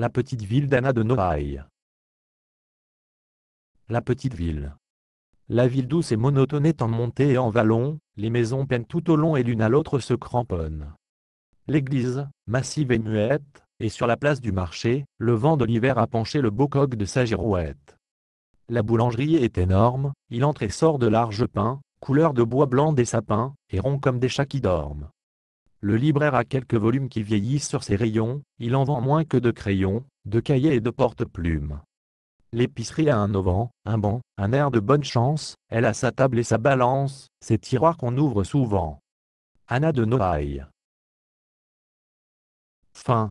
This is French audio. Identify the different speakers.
Speaker 1: La petite ville d'Anna de Noailles. La petite ville. La
Speaker 2: ville douce et monotone est en montée et en vallon, les maisons peinent tout au long et l'une à l'autre se cramponnent. L'église, massive et muette, est sur la place du marché, le vent de l'hiver a penché le beau coq de sa girouette. La boulangerie est énorme, il entre et sort de larges pains, couleur de bois blanc des sapins, et ronds comme des chats qui dorment. Le libraire a quelques volumes qui vieillissent sur ses rayons, il en vend moins que de crayons, de cahiers et de porte-plumes. L'épicerie a un auvent, un banc, un air de bonne chance, elle
Speaker 1: a sa table et sa balance, ses tiroirs qu'on ouvre souvent. Anna de Noailles. Fin.